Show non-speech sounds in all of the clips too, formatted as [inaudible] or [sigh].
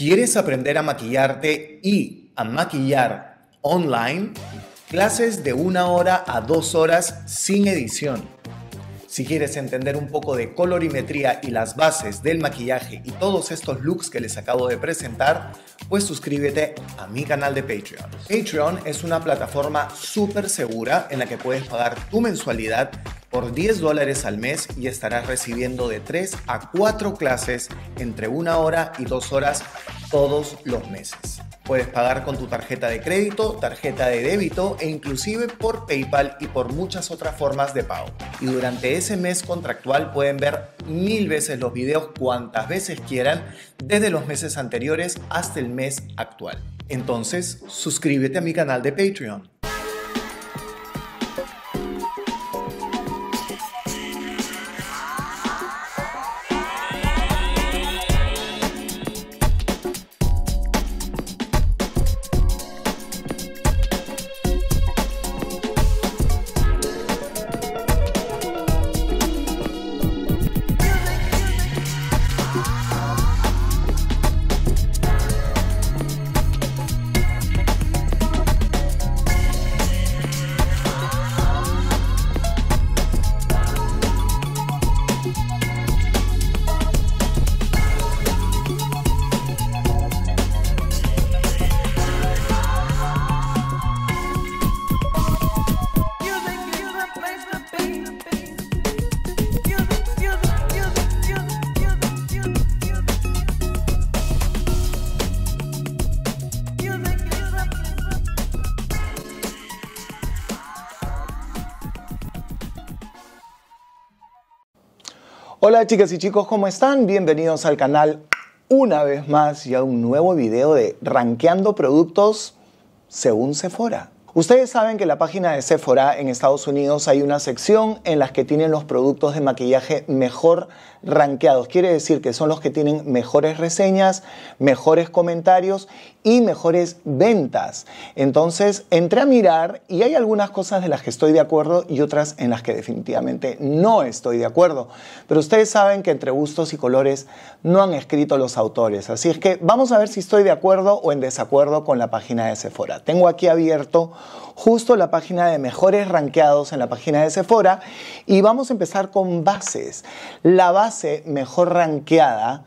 ¿Quieres aprender a maquillarte y a maquillar online? Clases de una hora a dos horas sin edición. Si quieres entender un poco de colorimetría y las bases del maquillaje y todos estos looks que les acabo de presentar, pues suscríbete a mi canal de Patreon. Patreon es una plataforma súper segura en la que puedes pagar tu mensualidad por 10 dólares al mes y estarás recibiendo de 3 a 4 clases entre una hora y dos horas todos los meses. Puedes pagar con tu tarjeta de crédito, tarjeta de débito e inclusive por PayPal y por muchas otras formas de pago. Y durante ese mes contractual pueden ver mil veces los videos cuantas veces quieran desde los meses anteriores hasta el mes actual. Entonces, suscríbete a mi canal de Patreon. Hola chicas y chicos, ¿cómo están? Bienvenidos al canal una vez más y a un nuevo video de Rankeando Productos según Sephora. Ustedes saben que en la página de Sephora en Estados Unidos hay una sección en las que tienen los productos de maquillaje mejor rankeados. Quiere decir que son los que tienen mejores reseñas, mejores comentarios y mejores ventas. Entonces entré a mirar y hay algunas cosas de las que estoy de acuerdo y otras en las que definitivamente no estoy de acuerdo. Pero ustedes saben que entre gustos y colores no han escrito los autores. Así es que vamos a ver si estoy de acuerdo o en desacuerdo con la página de Sephora. Tengo aquí abierto justo la página de mejores rankeados en la página de Sephora y vamos a empezar con bases. La base mejor rankeada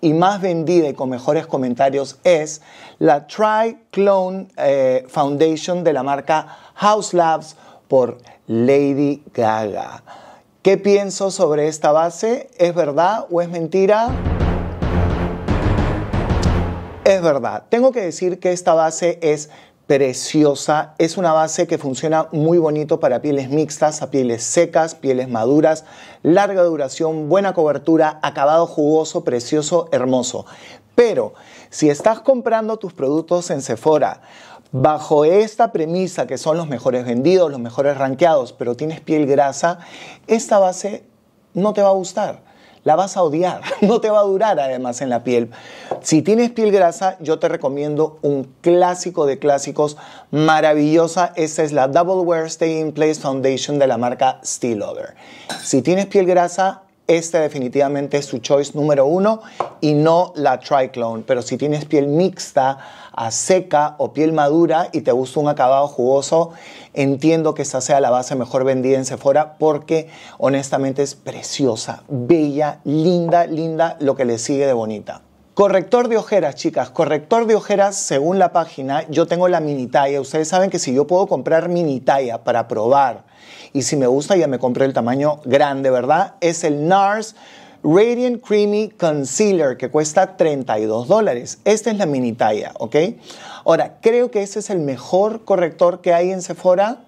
y más vendida y con mejores comentarios es la Tri Clone eh, Foundation de la marca House Labs por Lady Gaga. ¿Qué pienso sobre esta base? ¿Es verdad o es mentira? Es verdad. Tengo que decir que esta base es preciosa. Es una base que funciona muy bonito para pieles mixtas, a pieles secas, pieles maduras, larga duración, buena cobertura, acabado jugoso, precioso, hermoso. Pero si estás comprando tus productos en Sephora, Bajo esta premisa que son los mejores vendidos, los mejores ranqueados, pero tienes piel grasa, esta base no te va a gustar la vas a odiar, [laughs] no te va a durar además en la piel. Si tienes piel grasa, yo te recomiendo un clásico de clásicos, maravillosa, esta es la Double Wear Stay in Place Foundation de la marca Steel Other. Si tienes piel grasa, este definitivamente es su choice número uno y no la Triclone. Pero si tienes piel mixta, a seca o piel madura y te gusta un acabado jugoso, entiendo que esta sea la base mejor vendida en Sephora porque honestamente es preciosa, bella, linda, linda, lo que le sigue de bonita. Corrector de ojeras, chicas. Corrector de ojeras, según la página, yo tengo la mini talla. Ustedes saben que si yo puedo comprar mini talla para probar y si me gusta ya me compré el tamaño grande, ¿verdad? Es el NARS Radiant Creamy Concealer que cuesta 32 dólares. Esta es la mini talla, ¿ok? Ahora, creo que ese es el mejor corrector que hay en Sephora.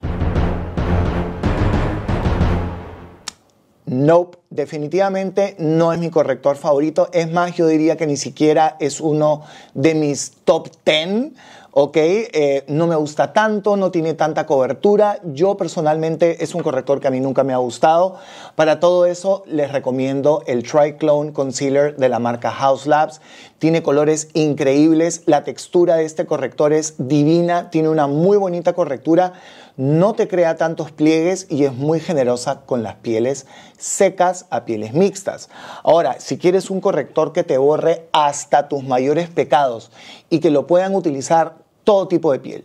Nope, definitivamente no es mi corrector favorito. Es más, yo diría que ni siquiera es uno de mis top 10. ¿ok? Eh, no me gusta tanto, no tiene tanta cobertura. Yo personalmente es un corrector que a mí nunca me ha gustado. Para todo eso les recomiendo el Triclone Concealer de la marca House Labs. Tiene colores increíbles, la textura de este corrector es divina, tiene una muy bonita correctura no te crea tantos pliegues y es muy generosa con las pieles secas a pieles mixtas. Ahora, si quieres un corrector que te borre hasta tus mayores pecados y que lo puedan utilizar todo tipo de piel,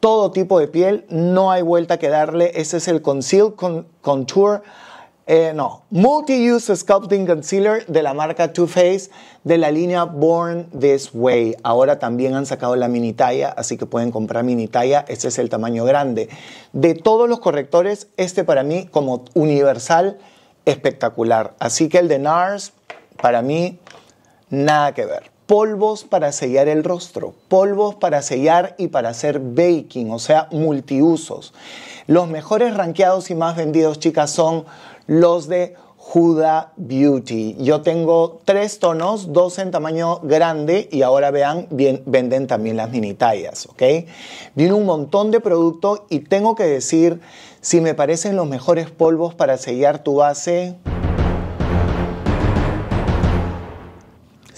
todo tipo de piel, no hay vuelta que darle, ese es el Conceal Contour eh, no, Multi-Use Sculpting Concealer de la marca Too Faced de la línea Born This Way. Ahora también han sacado la mini talla, así que pueden comprar mini talla. Este es el tamaño grande. De todos los correctores, este para mí como universal espectacular. Así que el de NARS, para mí, nada que ver. Polvos para sellar el rostro, polvos para sellar y para hacer baking, o sea, multiusos. Los mejores ranqueados y más vendidos, chicas, son los de Huda Beauty. Yo tengo tres tonos, dos en tamaño grande y ahora vean, venden también las mini tallas, ¿ok? Viene un montón de producto y tengo que decir, si me parecen los mejores polvos para sellar tu base,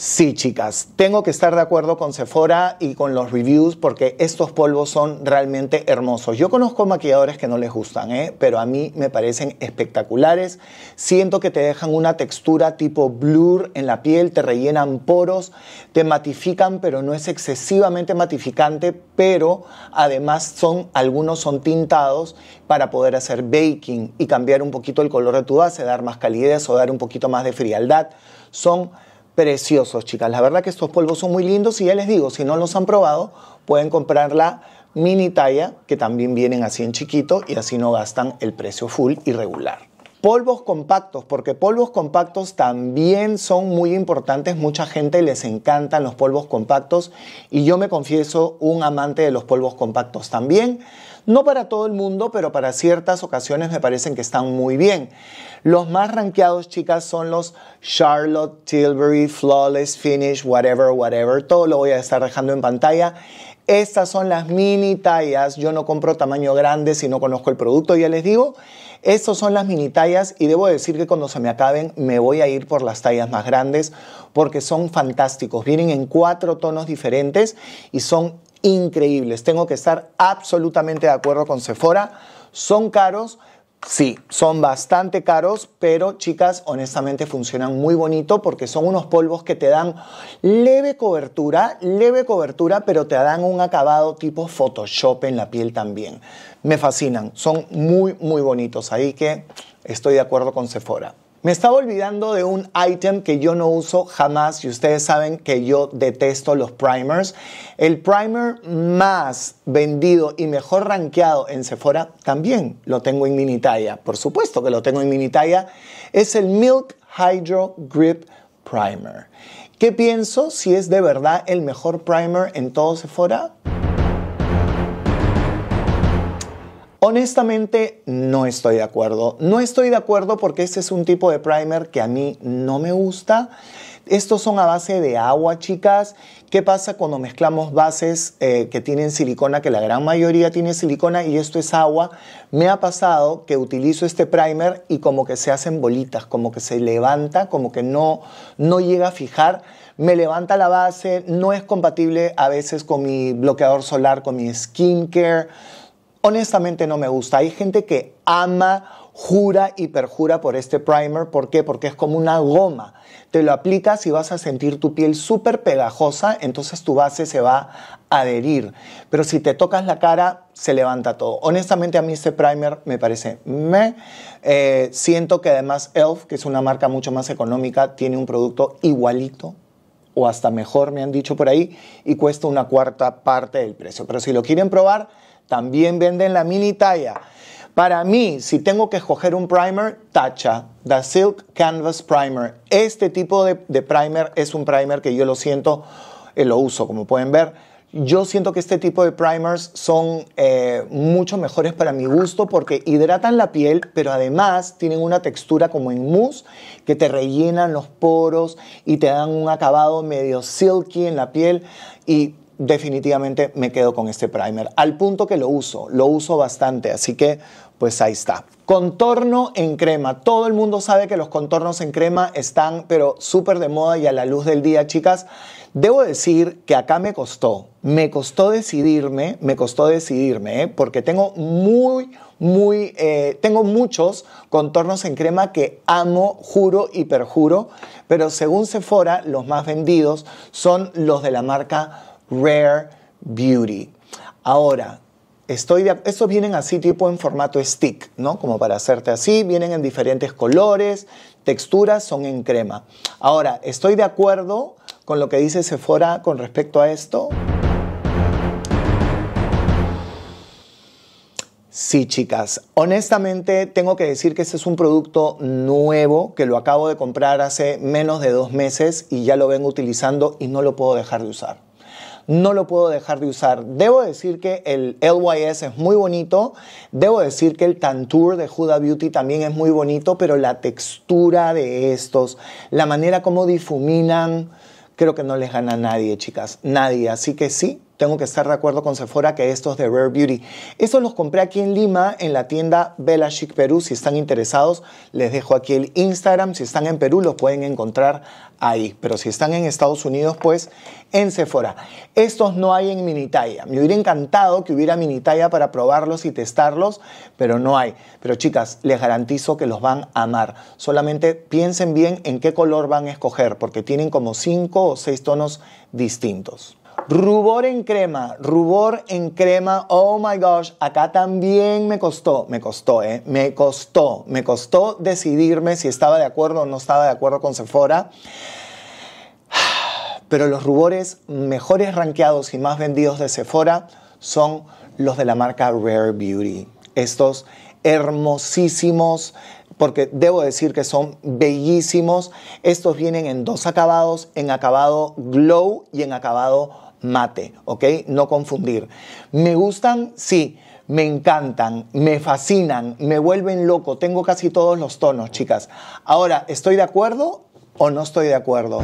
Sí, chicas, tengo que estar de acuerdo con Sephora y con los reviews porque estos polvos son realmente hermosos. Yo conozco maquilladores que no les gustan, ¿eh? pero a mí me parecen espectaculares. Siento que te dejan una textura tipo blur en la piel, te rellenan poros, te matifican, pero no es excesivamente matificante, pero además son algunos son tintados para poder hacer baking y cambiar un poquito el color de tu base, dar más calidez o dar un poquito más de frialdad. Son preciosos, chicas. La verdad que estos polvos son muy lindos y ya les digo, si no los han probado, pueden comprar la mini talla, que también vienen así en chiquito y así no gastan el precio full y regular. Polvos compactos, porque polvos compactos también son muy importantes, mucha gente les encantan los polvos compactos y yo me confieso un amante de los polvos compactos también. No para todo el mundo, pero para ciertas ocasiones me parecen que están muy bien. Los más rankeados, chicas, son los Charlotte Tilbury Flawless Finish, whatever, whatever. Todo lo voy a estar dejando en pantalla. Estas son las mini tallas. Yo no compro tamaño grande si no conozco el producto, ya les digo. Estas son las mini tallas y debo decir que cuando se me acaben me voy a ir por las tallas más grandes porque son fantásticos. Vienen en cuatro tonos diferentes y son increíbles. Tengo que estar absolutamente de acuerdo con Sephora. Son caros, Sí, son bastante caros, pero chicas, honestamente funcionan muy bonito porque son unos polvos que te dan leve cobertura, leve cobertura, pero te dan un acabado tipo Photoshop en la piel también. Me fascinan, son muy, muy bonitos, ahí que estoy de acuerdo con Sephora. Me estaba olvidando de un item que yo no uso jamás y ustedes saben que yo detesto los primers. El primer más vendido y mejor rankeado en Sephora también lo tengo en mini talla. Por supuesto que lo tengo en mini talla. Es el Milk Hydro Grip Primer. ¿Qué pienso si es de verdad el mejor primer en todo Sephora? Honestamente, no estoy de acuerdo. No estoy de acuerdo porque este es un tipo de primer que a mí no me gusta. Estos son a base de agua, chicas. ¿Qué pasa cuando mezclamos bases eh, que tienen silicona, que la gran mayoría tiene silicona y esto es agua? Me ha pasado que utilizo este primer y como que se hacen bolitas, como que se levanta, como que no, no llega a fijar. Me levanta la base, no es compatible a veces con mi bloqueador solar, con mi skincare honestamente no me gusta. Hay gente que ama, jura y perjura por este primer. ¿Por qué? Porque es como una goma. Te lo aplicas y vas a sentir tu piel súper pegajosa, entonces tu base se va a adherir. Pero si te tocas la cara, se levanta todo. Honestamente, a mí este primer me parece me. Eh, siento que además ELF, que es una marca mucho más económica, tiene un producto igualito o hasta mejor, me han dicho por ahí, y cuesta una cuarta parte del precio. Pero si lo quieren probar, también venden la mini talla. Para mí, si tengo que escoger un primer, Tacha, The Silk Canvas Primer. Este tipo de, primer es un primer que yo lo siento, eh, lo uso, como pueden ver. Yo siento que este tipo de primers son eh, mucho mejores para mi gusto porque hidratan la piel, pero además tienen una textura como en mousse que te rellenan los poros y te dan un acabado medio silky en la piel. Y definitivamente me quedo con este primer, al punto que lo uso, lo uso bastante, así que pues ahí está. Contorno en crema. Todo el mundo sabe que los contornos en crema están pero súper de moda y a la luz del día, chicas. Debo decir que acá me costó, me costó decidirme, me costó decidirme, ¿eh? porque tengo muy, muy, eh, tengo muchos contornos en crema que amo, juro y perjuro, pero según Sephora, los más vendidos son los de la marca Rare Beauty. Ahora, estoy estos vienen así tipo en formato stick, ¿no? Como para hacerte así, vienen en diferentes colores, texturas, son en crema. Ahora, ¿estoy de acuerdo con lo que dice Sephora con respecto a esto? Sí, chicas. Honestamente, tengo que decir que este es un producto nuevo que lo acabo de comprar hace menos de dos meses y ya lo vengo utilizando y no lo puedo dejar de usar no lo puedo dejar de usar. Debo decir que el LYS es muy bonito, debo decir que el Tantour de Huda Beauty también es muy bonito, pero la textura de estos, la manera como difuminan, creo que no les gana a nadie, chicas, nadie. Así que sí, tengo que estar de acuerdo con Sephora que estos de Rare Beauty. Estos los compré aquí en Lima en la tienda Bella Chic Perú. Si están interesados, les dejo aquí el Instagram. Si están en Perú, los pueden encontrar ahí. Pero si están en Estados Unidos, pues en Sephora. Estos no hay en Minitaya. Me hubiera encantado que hubiera mini para probarlos y testarlos, pero no hay. Pero chicas, les garantizo que los van a amar. Solamente piensen bien en qué color van a escoger, porque tienen como cinco o seis tonos distintos. Rubor en crema, rubor en crema, oh my gosh, acá también me costó, me costó, eh, me costó, me costó decidirme si estaba de acuerdo o no estaba de acuerdo con Sephora. Pero los rubores mejores rankeados y más vendidos de Sephora son los de la marca Rare Beauty. Estos hermosísimos, porque debo decir que son bellísimos. Estos vienen en dos acabados, en acabado glow y en acabado mate, ¿ok? No confundir. Me gustan, sí, me encantan, me fascinan, me vuelven loco, tengo casi todos los tonos, chicas. Ahora, ¿estoy de acuerdo o no estoy de acuerdo?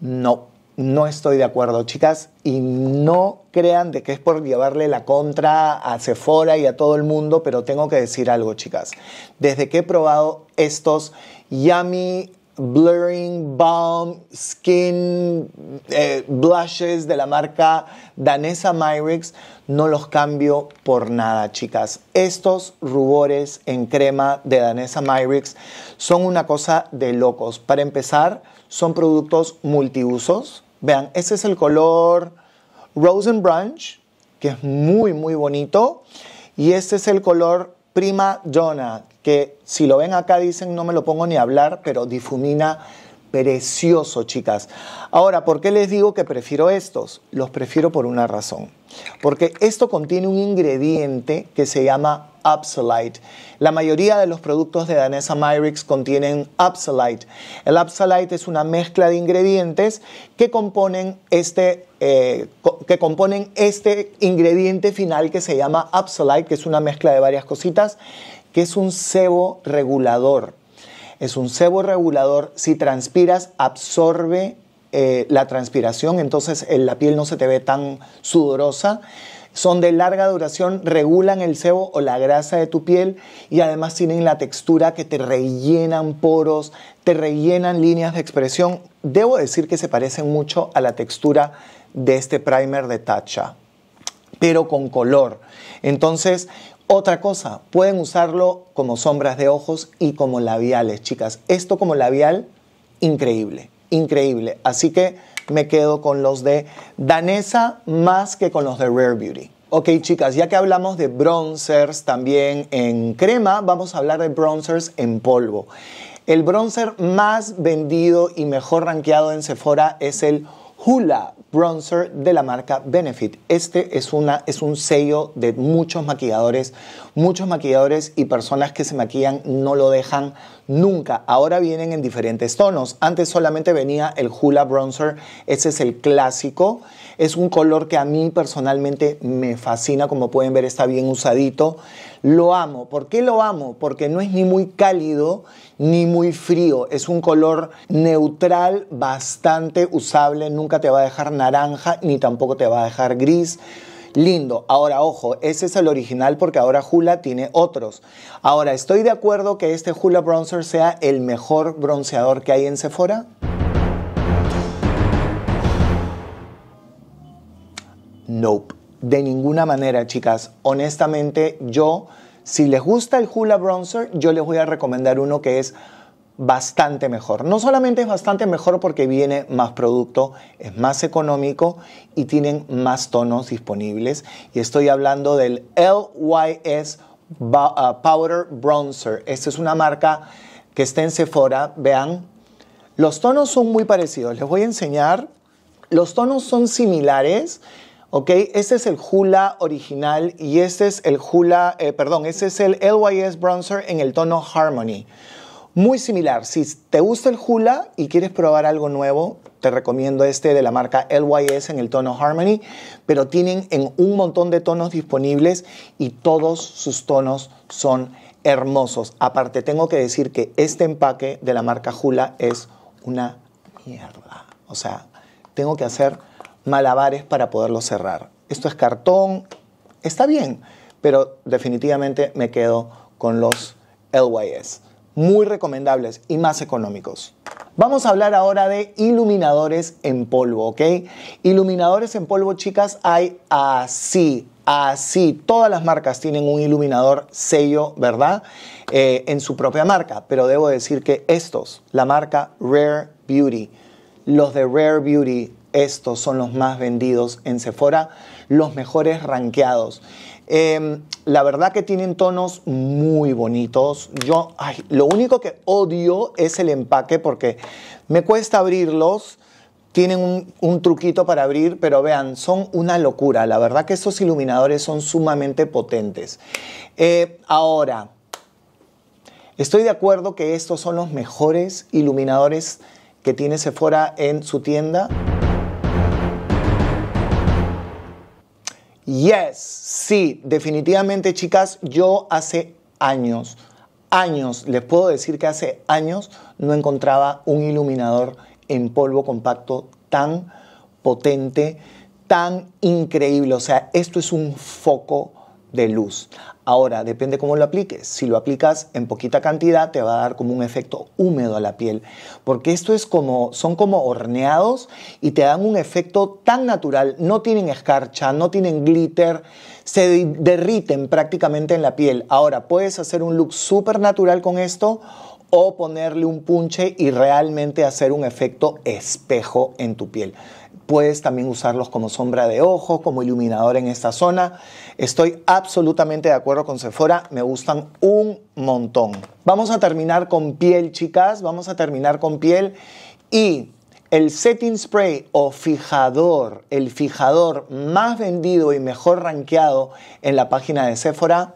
No, no estoy de acuerdo, chicas, y no crean de que es por llevarle la contra a Sephora y a todo el mundo, pero tengo que decir algo, chicas. Desde que he probado estos Yami Blurring Balm Skin eh, Blushes de la marca danesa Myrix. No los cambio por nada, chicas. Estos rubores en crema de danesa Myrix son una cosa de locos. Para empezar, son productos multiusos. Vean, este es el color Rose and Brunch, que es muy, muy bonito. Y este es el color Prima Donna, que si lo ven acá dicen no me lo pongo ni a hablar, pero difumina precioso, chicas. Ahora, ¿por qué les digo que prefiero estos? Los prefiero por una razón. Porque esto contiene un ingrediente que se llama Absolite. La mayoría de los productos de Danesa Myrix contienen Absolite. El Absolite es una mezcla de ingredientes que componen este, eh, que componen este ingrediente final que se llama Absolite, que es una mezcla de varias cositas que es un sebo regulador? Es un sebo regulador. Si transpiras, absorbe eh, la transpiración, entonces eh, la piel no se te ve tan sudorosa. Son de larga duración, regulan el sebo o la grasa de tu piel y además tienen la textura que te rellenan poros, te rellenan líneas de expresión. Debo decir que se parecen mucho a la textura de este primer de Tatcha, pero con color. Entonces, otra cosa, pueden usarlo como sombras de ojos y como labiales, chicas. Esto como labial, increíble, increíble. Así que me quedo con los de Danesa más que con los de Rare Beauty. Ok chicas, ya que hablamos de bronzers también en crema, vamos a hablar de bronzers en polvo. El bronzer más vendido y mejor rankeado en Sephora es el Hula bronzer de la marca Benefit. Este es, una, es un sello de muchos maquilladores. Muchos maquilladores y personas que se maquillan no lo dejan nunca. Ahora vienen en diferentes tonos. Antes solamente venía el Hula Bronzer. Ese es el clásico. Es un color que a mí personalmente me fascina. Como pueden ver está bien usadito. Lo amo. ¿Por qué lo amo? Porque no es ni muy cálido ni muy frío. Es un color neutral, bastante usable. Nunca te va a dejar naranja ni tampoco te va a dejar gris lindo. Ahora, ojo, ese es el original porque ahora Hula tiene otros. Ahora, ¿estoy de acuerdo que este Hula Bronzer sea el mejor bronceador que hay en Sephora? Nope de ninguna manera, chicas. Honestamente, yo, si les gusta el Hula Bronzer, yo les voy a recomendar uno que es bastante mejor. No solamente es bastante mejor porque viene más producto, es más económico y tienen más tonos disponibles. Y estoy hablando del LYS ah, Powder Bronzer. Esta es una marca que está en Sephora. Vean, los tonos son muy parecidos. Les voy a enseñar. Los tonos son similares. ¿ok? Este es el Hula original y este es el Hula, eh, perdón, este es el LYS Bronzer en el tono Harmony. Muy similar, si te gusta el Hula y quieres probar algo nuevo, te recomiendo este de la marca LYS en el tono Harmony, pero tienen en un montón de tonos disponibles y todos sus tonos son hermosos. Aparte, tengo que decir que este empaque de la marca Hula es una mierda. O sea, tengo que hacer malabares para poderlo cerrar. Esto es cartón, está bien, pero definitivamente me quedo con los LYS. Muy recomendables y más económicos. Vamos a hablar ahora de iluminadores en polvo, ¿ok? Iluminadores en polvo, chicas, hay así, así. Todas las marcas tienen un iluminador sello, ¿verdad? Eh, en su propia marca, pero debo decir que estos, la marca Rare Beauty, los de Rare Beauty, estos son los más vendidos en Sephora, los mejores ranqueados. Em, la verdad que tienen tonos muy bonitos. Yo, lo único que odio es el empaque porque me cuesta abrirlos. Tienen un, truquito para abrir, pero vean, son una locura. La verdad que estos iluminadores son sumamente potentes. Eh, ahora, estoy de acuerdo que estos son los mejores iluminadores que tiene Sephora en su tienda. Yes, sí, definitivamente chicas, yo hace años, años, les puedo decir que hace años no encontraba un iluminador en polvo compacto tan potente, tan increíble. O sea, esto es un foco de luz. Ahora, depende cómo lo apliques. Si lo aplicas en poquita cantidad, te va a dar como un efecto húmedo a la piel, porque esto es como, son como horneados y te dan un efecto tan natural. No tienen escarcha, no tienen glitter, se derriten prácticamente en la piel. Ahora, puedes hacer un look súper natural con esto o ponerle un punche y realmente hacer un efecto espejo en tu piel. Puedes también usarlos como sombra de ojos, como iluminador en esta zona. Estoy absolutamente de acuerdo con Sephora, me gustan un montón. Vamos a terminar con piel, chicas, vamos a terminar con piel y el setting spray o fijador, el fijador más vendido y mejor rankeado en la página de Sephora,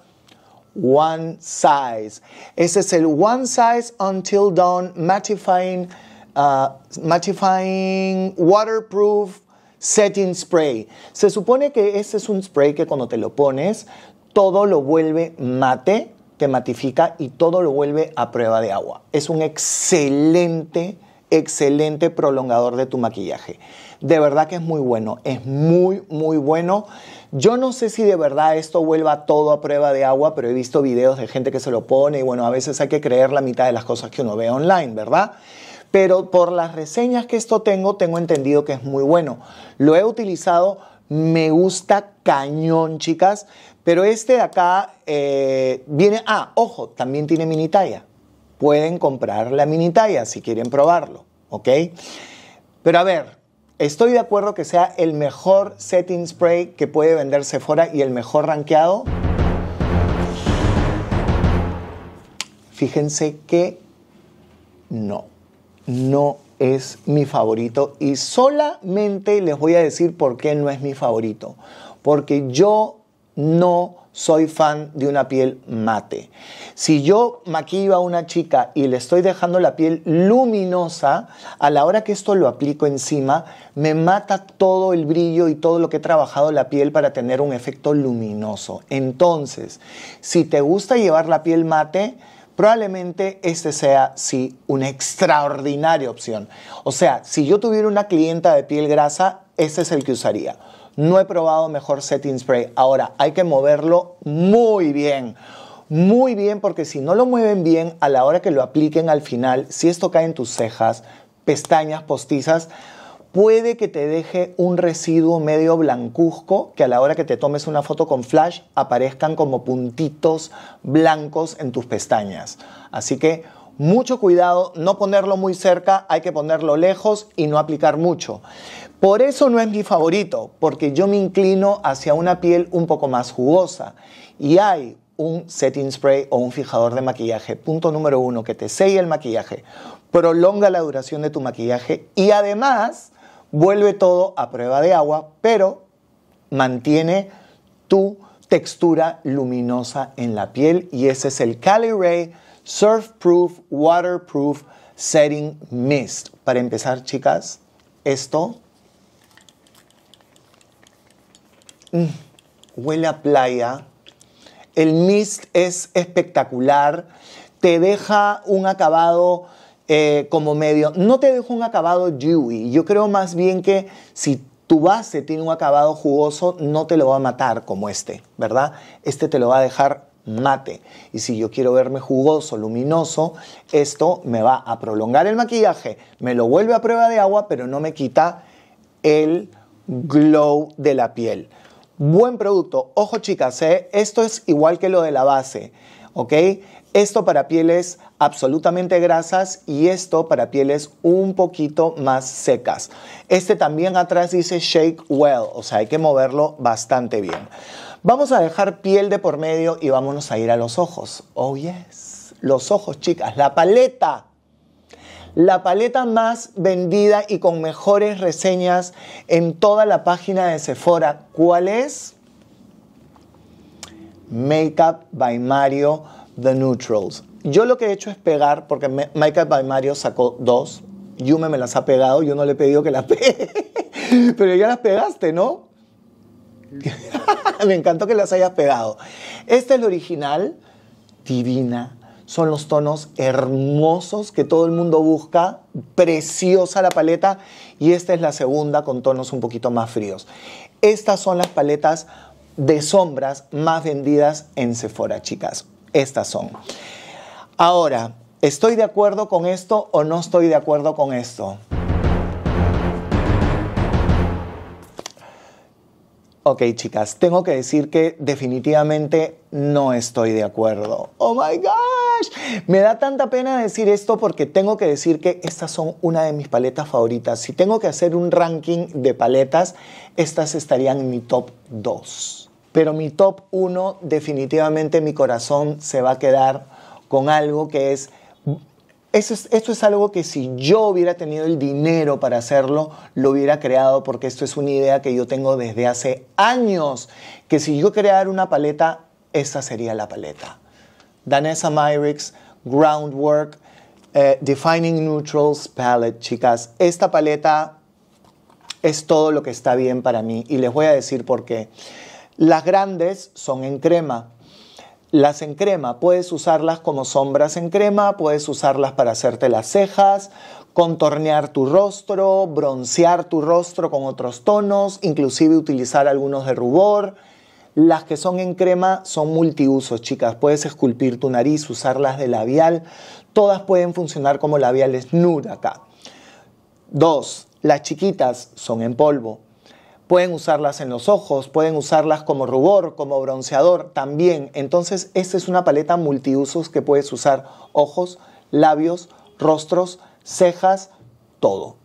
One Size. Ese es el One Size Until Dawn Mattifying Uh, Matifying waterproof setting spray. Se supone que ese es un spray que cuando te lo pones, todo lo vuelve mate, te matifica y todo lo vuelve a prueba de agua. Es un excelente, excelente prolongador de tu maquillaje. De verdad que es muy bueno, es muy, muy bueno. Yo no sé si de verdad esto vuelva todo a prueba de agua, pero he visto videos de gente que se lo pone y bueno, a veces hay que creer la mitad de las cosas que uno ve online, ¿verdad? pero por las reseñas que esto tengo, tengo entendido que es muy bueno. Lo he utilizado, me gusta cañón, chicas, pero este de acá eh, viene, ah, ojo, también tiene mini talla. Pueden comprar la mini talla si quieren probarlo, ¿ok? Pero a ver, estoy de acuerdo que sea el mejor setting spray que puede venderse fuera y el mejor rankeado. Fíjense que no no es mi favorito y solamente les voy a decir por qué no es mi favorito. Porque yo no soy fan de una piel mate. Si yo maquillo a una chica y le estoy dejando la piel luminosa, a la hora que esto lo aplico encima, me mata todo el brillo y todo lo que he trabajado la piel para tener un efecto luminoso. Entonces, si te gusta llevar la piel mate, probablemente este sea sí una extraordinaria opción. O sea, si yo tuviera una clienta de piel grasa, este es el que usaría. No he probado mejor setting spray. Ahora, hay que moverlo muy bien. Muy bien, porque si no lo mueven bien a la hora que lo apliquen al final, si esto cae en tus cejas, pestañas postizas, puede que te deje un residuo medio blancuzco que a la hora que te tomes una foto con flash aparezcan como puntitos blancos en tus pestañas. Así que mucho cuidado, no ponerlo muy cerca, hay que ponerlo lejos y no aplicar mucho. Por eso no es mi favorito, porque yo me inclino hacia una piel un poco más jugosa y hay un setting spray o un fijador de maquillaje. Punto número uno, que te selle el maquillaje, prolonga la duración de tu maquillaje y además vuelve todo a prueba de agua, pero mantiene tu textura luminosa en la piel y ese es el Cali Ray Surf Proof Waterproof Setting Mist. Para empezar, chicas, esto mm, huele a playa. El mist es espectacular, te deja un acabado eh, como medio, no te dejo un acabado dewy. Yo creo más bien que si tu base tiene un acabado jugoso, no te lo va a matar como este, ¿verdad? Este te lo va a dejar mate. Y si yo quiero verme jugoso, luminoso, esto me va a prolongar el maquillaje, me lo vuelve a prueba de agua, pero no me quita el glow de la piel. Buen producto. Ojo chicas, ¿eh? esto es igual que lo de la base. ¿ok? Esto para pieles absolutamente grasas y esto para pieles un poquito más secas. Este también atrás dice shake well, o sea, hay que moverlo bastante bien. Vamos a dejar piel de por medio y vámonos a ir a los ojos. Oh, yes. Los ojos, chicas. La paleta. La paleta más vendida y con mejores reseñas en toda la página de Sephora. ¿Cuál es? Makeup by Mario The Neutrals. Yo lo que he hecho es pegar, porque Makeup by Mario sacó dos. Yume me las ha pegado, yo no le he pedido que las [laughs] pegue. Pero ya las pegaste, ¿no? [laughs] me encantó que las hayas pegado. Este es el original, divina. Son los tonos hermosos que todo el mundo busca. Preciosa la paleta. Y esta es la segunda con tonos un poquito más fríos. Estas son las paletas de sombras más vendidas en Sephora, chicas. Estas son. Ahora, ¿estoy de acuerdo con esto o no estoy de acuerdo con esto? Ok, chicas, tengo que decir que definitivamente no estoy de acuerdo. Oh my gosh, me da tanta pena decir esto porque tengo que decir que estas son una de mis paletas favoritas. Si tengo que hacer un ranking de paletas, estas estarían en mi top 2 pero mi top 1 definitivamente mi corazón se va a quedar con algo que es esto, es... algo que si yo hubiera tenido el dinero para hacerlo, lo hubiera creado porque esto es una idea que yo tengo desde hace años, que si yo creara una paleta, esta sería la paleta. Danessa Myricks, Groundwork, eh, Defining Neutrals Palette, chicas. Esta paleta es todo lo que está bien para mí y les voy a decir por qué. Las grandes son en crema. Las en crema, puedes usarlas como sombras en crema, puedes usarlas para hacerte las cejas, contornear tu rostro, broncear tu rostro con otros tonos, inclusive utilizar algunos de rubor. Las que son en crema son multiusos, chicas. Puedes esculpir tu nariz, usarlas de labial. Todas pueden funcionar como labiales nude acá. Dos, las chiquitas son en polvo pueden usarlas en los ojos, pueden usarlas como rubor, como bronceador también. Entonces, esta es una paleta multiusos que puedes usar ojos, labios, rostros, cejas, todo.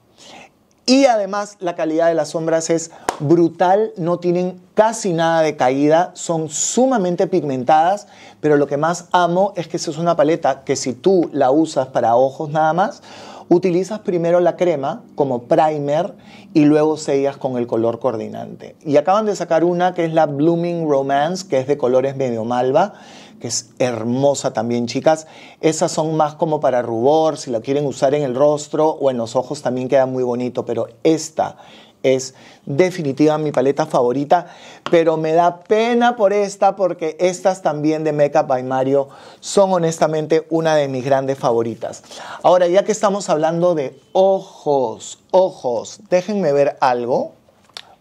Y además la calidad de las sombras es brutal, no tienen casi nada de caída, son sumamente pigmentadas, pero lo que más amo es que esa es una paleta que si tú la usas para ojos nada más, Utilizas primero la crema como primer y luego sellas con el color coordinante. Y acaban de sacar una que es la Blooming Romance, que es de colores medio malva, que es hermosa también, chicas. Esas son más como para rubor, si la quieren usar en el rostro o en los ojos también queda muy bonito, pero esta es definitiva mi paleta favorita, pero me da pena por esta porque estas también de Makeup by Mario son honestamente una de mis grandes favoritas. Ahora, ya que estamos hablando de ojos, ojos, déjenme ver algo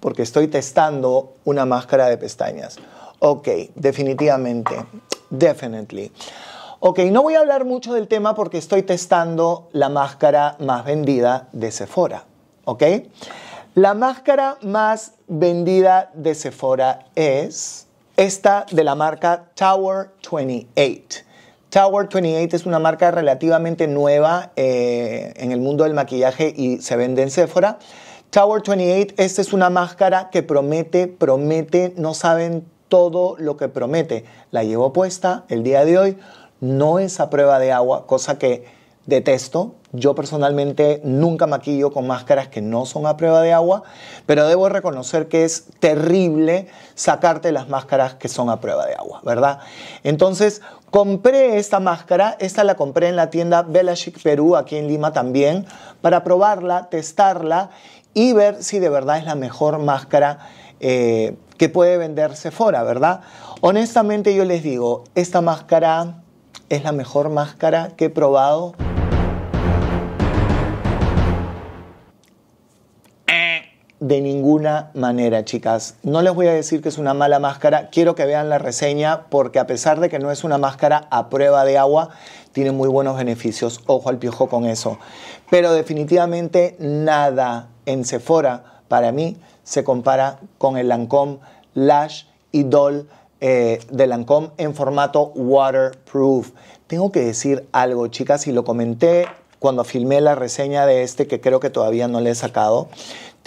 porque estoy testando una máscara de pestañas. Ok, definitivamente, definitely. Ok, no voy a hablar mucho del tema porque estoy testando la máscara más vendida de Sephora, ¿ok? La máscara más vendida de Sephora es esta de la marca Tower 28. Tower 28 es una marca relativamente nueva eh, en el mundo del maquillaje y se vende en Sephora. Tower 28, esta es una máscara que promete, promete, no saben todo lo que promete. La llevo puesta el día de hoy, no es a prueba de agua, cosa que detesto, yo personalmente nunca maquillo con máscaras que no son a prueba de agua, pero debo reconocer que es terrible sacarte las máscaras que son a prueba de agua, ¿verdad? Entonces, compré esta máscara, esta la compré en la tienda Bella Perú, aquí en Lima también, para probarla, testarla y ver si de verdad es la mejor máscara eh, que puede venderse fuera, ¿verdad? Honestamente yo les digo, esta máscara es la mejor máscara que he probado. de ninguna manera, chicas. No les voy a decir que es una mala máscara. Quiero que vean la reseña porque a pesar de que no es una máscara a prueba de agua, tiene muy buenos beneficios. Ojo al piojo con eso. Pero definitivamente nada en Sephora para mí se compara con el Lancome Lash y Doll eh, de Lancome en formato waterproof. Tengo que decir algo, chicas, y lo comenté cuando filmé la reseña de este que creo que todavía no le he sacado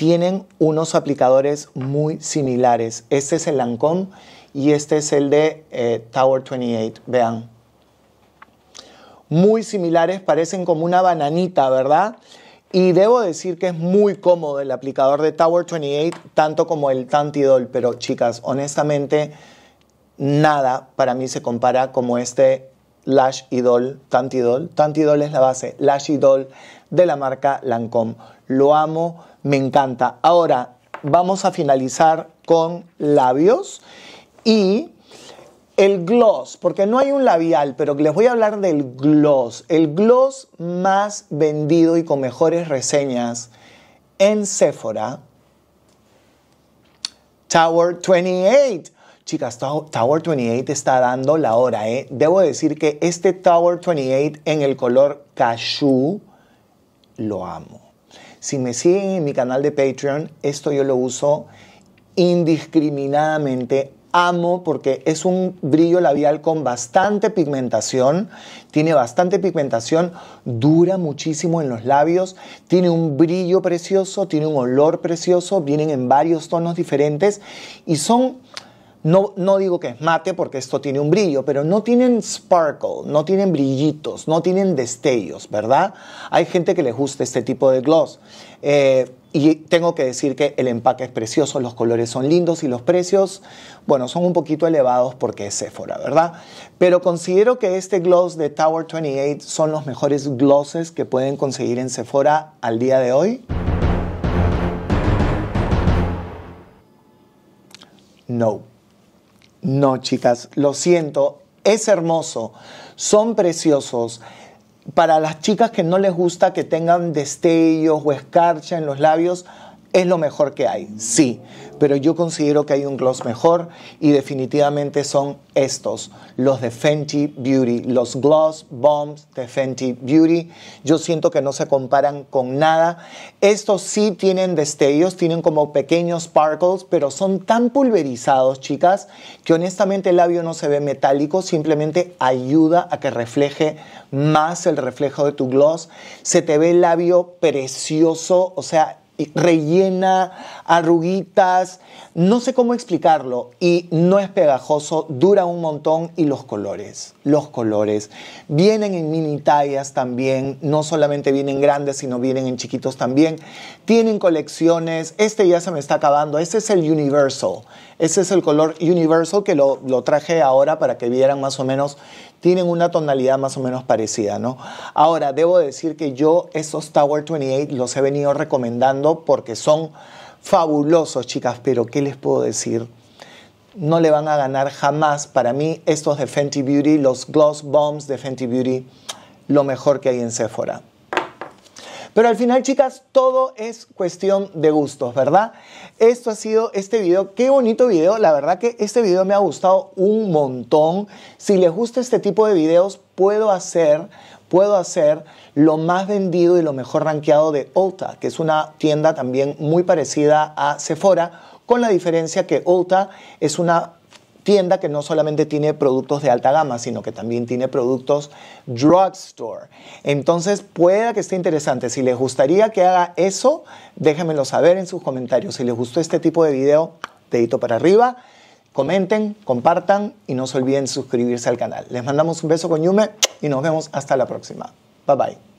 tienen unos aplicadores muy similares. Este es el Lancome y este es el de eh, Tower 28, vean. Muy similares, parecen como una bananita, ¿verdad? Y debo decir que es muy cómodo el aplicador de Tower 28, tanto como el Doll. pero chicas, honestamente, nada para mí se compara como este Lash Idol, Tantidol. Doll es la base, Lash Idol de la marca Lancome lo amo, me encanta. Ahora vamos a finalizar con labios y el gloss, porque no hay un labial, pero les voy a hablar del gloss. El gloss más vendido y con mejores reseñas en Sephora. Tower 28. Chicas, Tower 28 está dando la hora, ¿eh? Debo decir que este Tower 28 en el color cashew lo amo. Si me siguen en mi canal de Patreon, esto yo lo uso indiscriminadamente. Amo porque es un brillo labial con bastante pigmentación, tiene bastante pigmentación, dura muchísimo en los labios, tiene un brillo precioso, tiene un olor precioso, vienen en varios tonos diferentes y son no, no digo que es mate porque esto tiene un brillo, pero no tienen sparkle, no tienen brillitos, no tienen destellos, ¿verdad? Hay gente que les gusta este tipo de gloss. Eh, y tengo que decir que el empaque es precioso, los colores son lindos y los precios, bueno, son un poquito elevados porque es Sephora, ¿verdad? Pero considero que este gloss de Tower 28 son los mejores glosses que pueden conseguir en Sephora al día de hoy. No. No, chicas, lo siento, es hermoso, son preciosos. Para las chicas que no les gusta que tengan destellos o escarcha en los labios, es lo mejor que hay, sí, pero yo considero que hay un gloss mejor y definitivamente son estos, los de Fenty Beauty, los gloss bombs de Fenty Beauty. Yo siento que no se comparan con nada. Estos sí tienen destellos, tienen como pequeños sparkles, pero son tan pulverizados, chicas, que honestamente el labio no se ve metálico, simplemente ayuda a que refleje más el reflejo de tu gloss. Se te ve el labio precioso, o sea, rellena, arruguitas, no sé cómo explicarlo y no es pegajoso, dura un montón y los colores, los colores vienen en mini tallas también, no solamente vienen grandes, sino vienen en chiquitos también. Tienen colecciones, este ya se me está acabando, este es el Universal. ese es el color Universal que lo, lo traje ahora para que vieran más o menos tienen una tonalidad más o menos parecida, ¿no? Ahora, debo decir que yo esos Tower 28 los he venido recomendando porque son fabulosos, chicas, pero ¿qué les puedo decir? No le van a ganar jamás. Para mí, estos de Fenty Beauty, los Gloss Bombs de Fenty Beauty, lo mejor que hay en Sephora. Pero al final, chicas, todo es cuestión de gustos, ¿verdad? Esto ha sido este video. Qué bonito video. La verdad que este video me ha gustado un montón. Si les gusta este tipo de videos, puedo hacer puedo hacer lo más vendido y lo mejor rankeado de Ulta, que es una tienda también muy parecida a Sephora, con la diferencia que Ulta es una tienda que no solamente tiene productos de alta gama, sino que también tiene productos drugstore. Entonces, pueda que esté interesante. Si les gustaría que haga eso, déjenmelo saber en sus comentarios. Si les gustó este tipo de video, dedito para arriba. Comenten, compartan y no se olviden suscribirse al canal. Les mandamos un beso con Yume y nos vemos hasta la próxima. Bye bye.